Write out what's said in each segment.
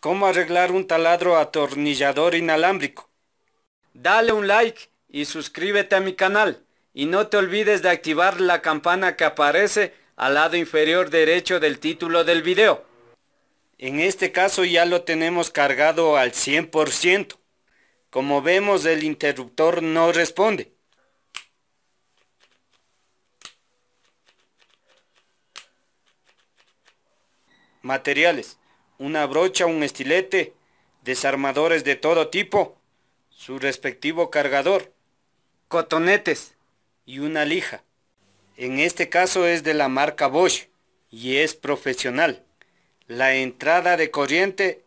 ¿Cómo arreglar un taladro atornillador inalámbrico? Dale un like y suscríbete a mi canal. Y no te olvides de activar la campana que aparece al lado inferior derecho del título del video. En este caso ya lo tenemos cargado al 100%. Como vemos el interruptor no responde. Materiales una brocha, un estilete, desarmadores de todo tipo, su respectivo cargador, cotonetes y una lija. En este caso es de la marca Bosch y es profesional. La entrada de corriente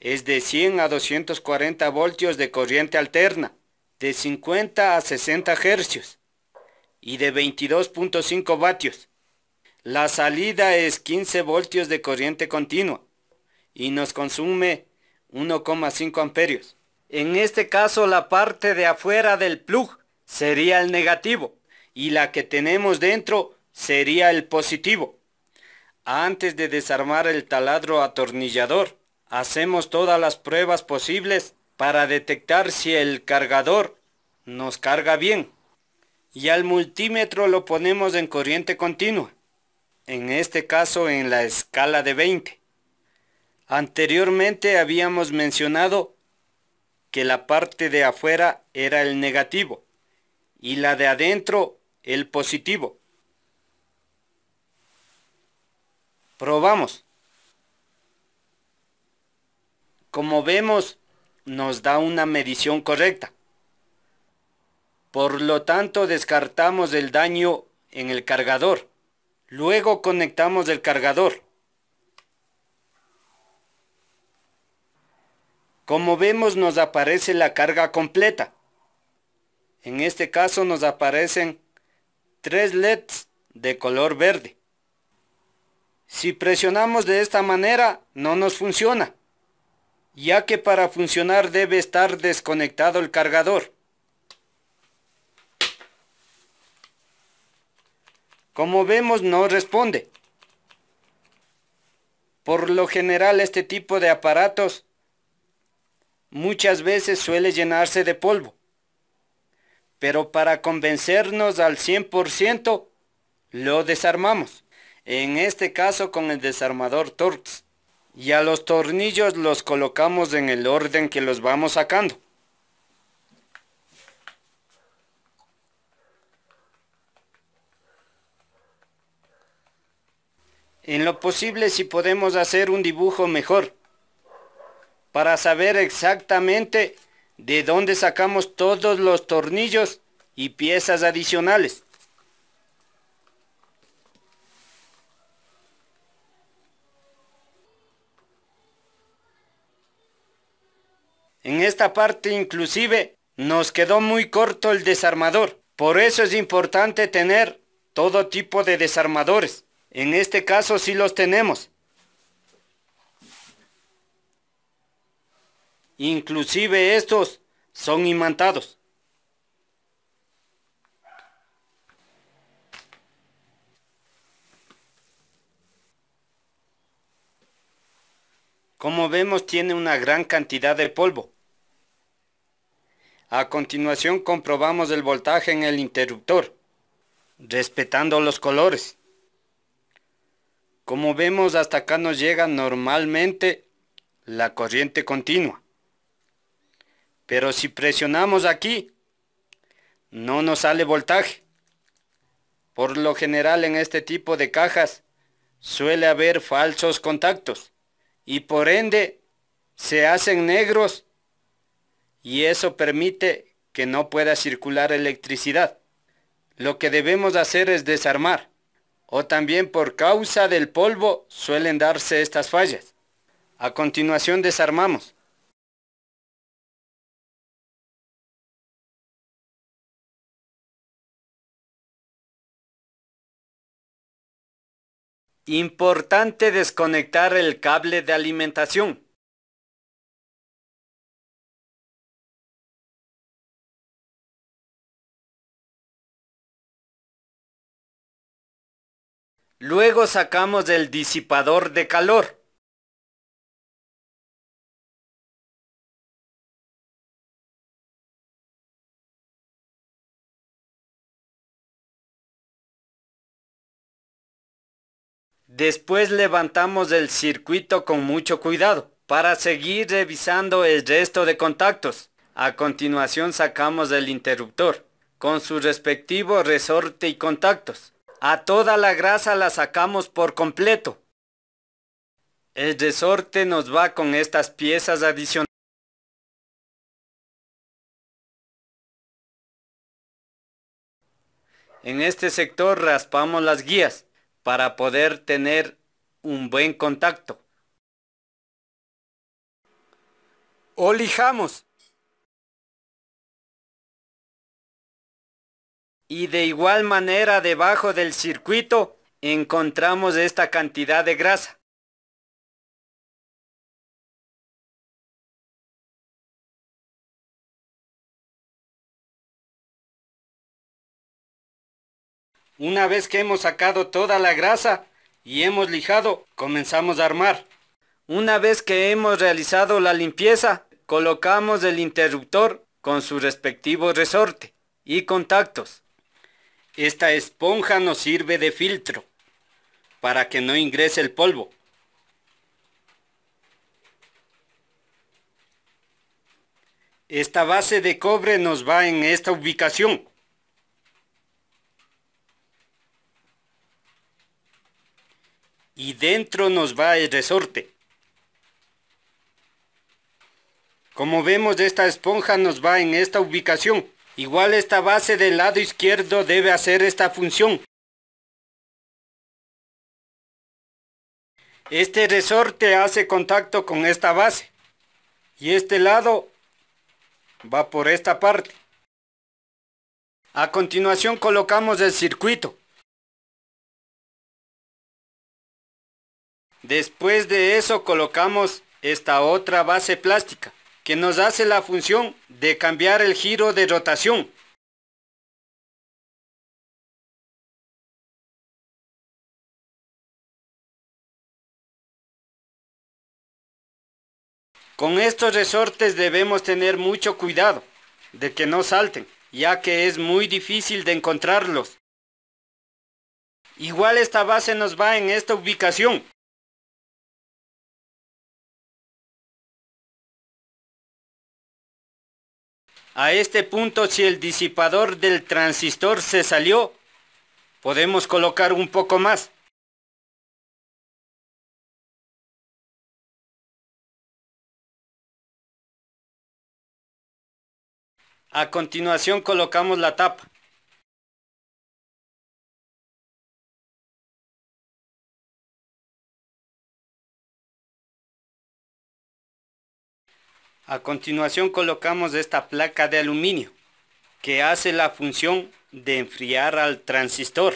es de 100 a 240 voltios de corriente alterna, de 50 a 60 hercios y de 22.5 vatios. La salida es 15 voltios de corriente continua y nos consume 1,5 amperios. En este caso la parte de afuera del plug sería el negativo y la que tenemos dentro sería el positivo. Antes de desarmar el taladro atornillador, hacemos todas las pruebas posibles para detectar si el cargador nos carga bien. Y al multímetro lo ponemos en corriente continua, en este caso en la escala de 20. Anteriormente habíamos mencionado que la parte de afuera era el negativo y la de adentro el positivo. Probamos. Como vemos, nos da una medición correcta. Por lo tanto, descartamos el daño en el cargador. Luego conectamos el cargador. Como vemos nos aparece la carga completa. En este caso nos aparecen tres LEDs de color verde. Si presionamos de esta manera no nos funciona, ya que para funcionar debe estar desconectado el cargador. Como vemos no responde. Por lo general este tipo de aparatos muchas veces suele llenarse de polvo. Pero para convencernos al 100%, lo desarmamos. En este caso con el desarmador Torx. Y a los tornillos los colocamos en el orden que los vamos sacando. En lo posible si podemos hacer un dibujo mejor para saber exactamente de dónde sacamos todos los tornillos y piezas adicionales. En esta parte inclusive nos quedó muy corto el desarmador. Por eso es importante tener todo tipo de desarmadores. En este caso sí los tenemos. Inclusive estos son imantados. Como vemos tiene una gran cantidad de polvo. A continuación comprobamos el voltaje en el interruptor, respetando los colores. Como vemos hasta acá nos llega normalmente la corriente continua. Pero si presionamos aquí, no nos sale voltaje. Por lo general en este tipo de cajas suele haber falsos contactos y por ende se hacen negros y eso permite que no pueda circular electricidad. Lo que debemos hacer es desarmar o también por causa del polvo suelen darse estas fallas. A continuación desarmamos. Importante desconectar el cable de alimentación. Luego sacamos el disipador de calor. Después levantamos el circuito con mucho cuidado para seguir revisando el resto de contactos. A continuación sacamos el interruptor con su respectivo resorte y contactos. A toda la grasa la sacamos por completo. El resorte nos va con estas piezas adicionales. En este sector raspamos las guías para poder tener un buen contacto. O lijamos. Y de igual manera debajo del circuito encontramos esta cantidad de grasa. Una vez que hemos sacado toda la grasa y hemos lijado, comenzamos a armar. Una vez que hemos realizado la limpieza, colocamos el interruptor con su respectivo resorte y contactos. Esta esponja nos sirve de filtro para que no ingrese el polvo. Esta base de cobre nos va en esta ubicación. y dentro nos va el resorte. Como vemos esta esponja nos va en esta ubicación. Igual esta base del lado izquierdo debe hacer esta función. Este resorte hace contacto con esta base. Y este lado va por esta parte. A continuación colocamos el circuito. Después de eso colocamos esta otra base plástica que nos hace la función de cambiar el giro de rotación. Con estos resortes debemos tener mucho cuidado de que no salten, ya que es muy difícil de encontrarlos. Igual esta base nos va en esta ubicación, A este punto, si el disipador del transistor se salió, podemos colocar un poco más. A continuación colocamos la tapa. A continuación colocamos esta placa de aluminio que hace la función de enfriar al transistor.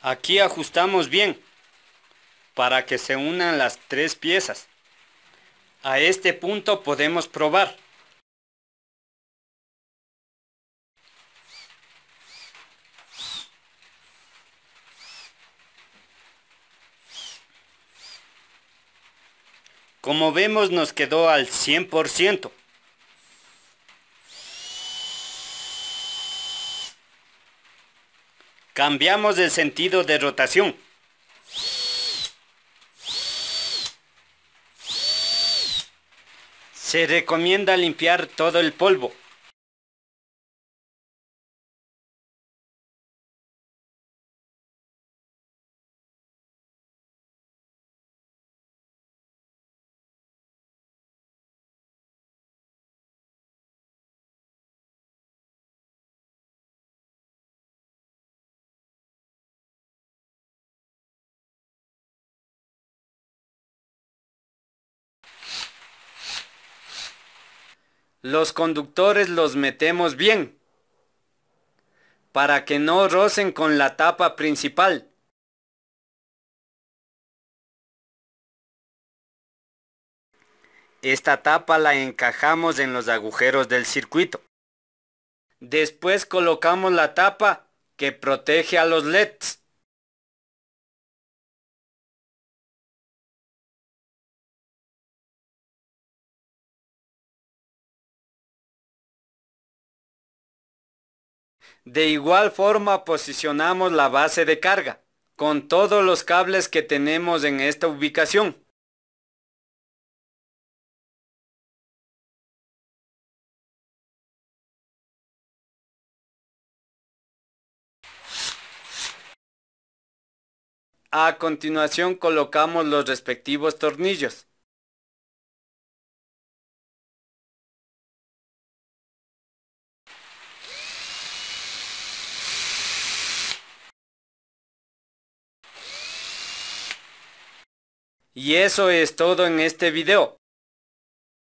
Aquí ajustamos bien para que se unan las tres piezas. A este punto podemos probar. Como vemos nos quedó al 100%. Cambiamos el sentido de rotación. Se recomienda limpiar todo el polvo. los conductores los metemos bien para que no rocen con la tapa principal. Esta tapa la encajamos en los agujeros del circuito. Después colocamos la tapa que protege a los LEDs. De igual forma posicionamos la base de carga con todos los cables que tenemos en esta ubicación. A continuación colocamos los respectivos tornillos. Y eso es todo en este video.